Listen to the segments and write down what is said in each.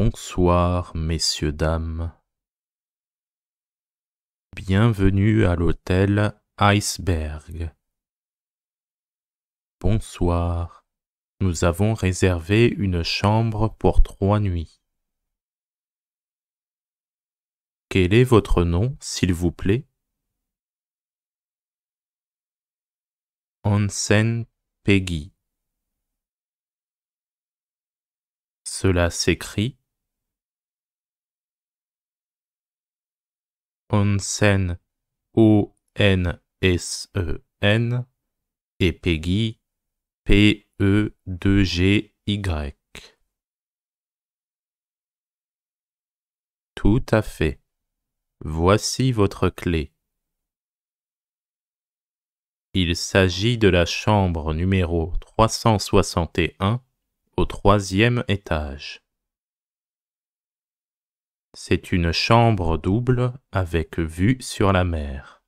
Bonsoir, messieurs, dames. Bienvenue à l'hôtel Iceberg. Bonsoir. Nous avons réservé une chambre pour trois nuits. Quel est votre nom, s'il vous plaît Hansen Peggy. Cela s'écrit Onsen, O-N-S-E-N, e et Peggy, P-E-2-G-Y. Tout à fait. Voici votre clé. Il s'agit de la chambre numéro 361 au troisième étage. C'est une chambre double avec vue sur la mer.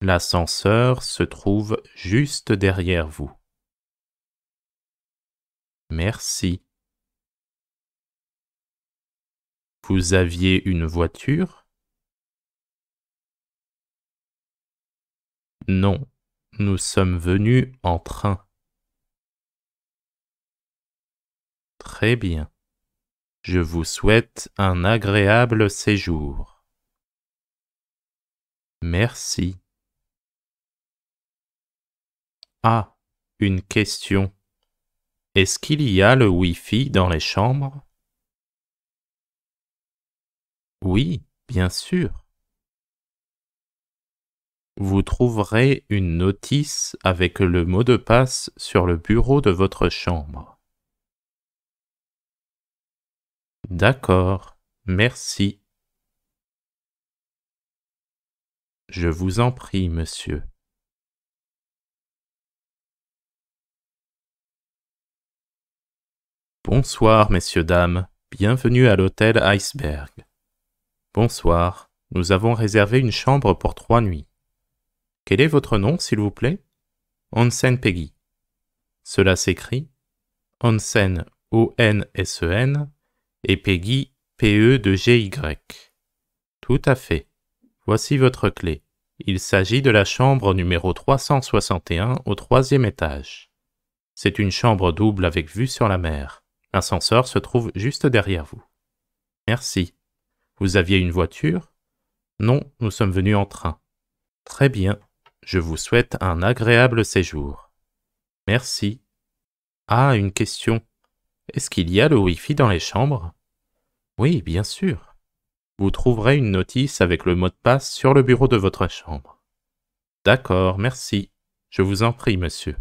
L'ascenseur se trouve juste derrière vous. Merci. Vous aviez une voiture Non, nous sommes venus en train. Très bien. Je vous souhaite un agréable séjour. Merci. Ah, une question. Est-ce qu'il y a le Wi-Fi dans les chambres Oui, bien sûr. Vous trouverez une notice avec le mot de passe sur le bureau de votre chambre. D'accord, merci. Je vous en prie, monsieur. Bonsoir, messieurs, dames. Bienvenue à l'hôtel Iceberg. Bonsoir, nous avons réservé une chambre pour trois nuits. Quel est votre nom, s'il vous plaît Onsen Peggy. Cela s'écrit Onsen O-N-S-E-N, et Peggy PE de GY. Tout à fait. Voici votre clé. Il s'agit de la chambre numéro 361 au troisième étage. C'est une chambre double avec vue sur la mer. L'ascenseur se trouve juste derrière vous. Merci. Vous aviez une voiture Non, nous sommes venus en train. Très bien. Je vous souhaite un agréable séjour. Merci. Ah, une question. Est-ce qu'il y a le Wi-Fi dans les chambres Oui, bien sûr. Vous trouverez une notice avec le mot de passe sur le bureau de votre chambre. D'accord, merci. Je vous en prie, monsieur.